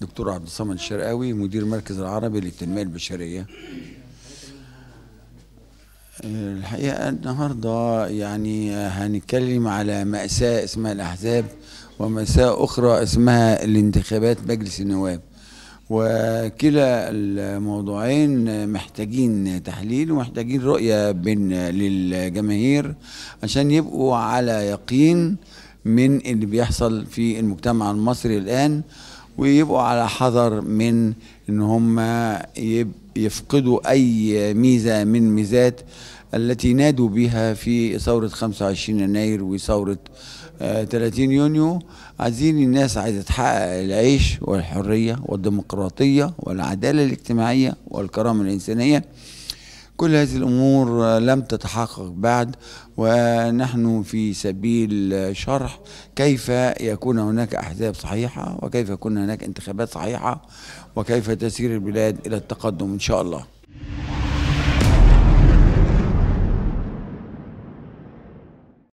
دكتور عبد الصمد الشرقاوي مدير مركز العربي للتنميه البشريه الحقيقه النهارده يعني هنتكلم على ماساه اسمها الاحزاب وماساه اخرى اسمها الانتخابات مجلس النواب وكلا الموضوعين محتاجين تحليل ومحتاجين رؤيه بين للجماهير عشان يبقوا على يقين من اللي بيحصل في المجتمع المصري الان ويبقوا على حذر من ان هم يفقدوا اي ميزه من ميزات التي نادوا بها في ثورة 25 يناير وثورة 30 آه، يونيو عايزين الناس عايزة تحقق العيش والحرية والديمقراطية والعدالة الاجتماعية والكرامة الإنسانية كل هذه الأمور لم تتحقق بعد ونحن في سبيل شرح كيف يكون هناك أحزاب صحيحة وكيف يكون هناك انتخابات صحيحة وكيف تسير البلاد إلى التقدم إن شاء الله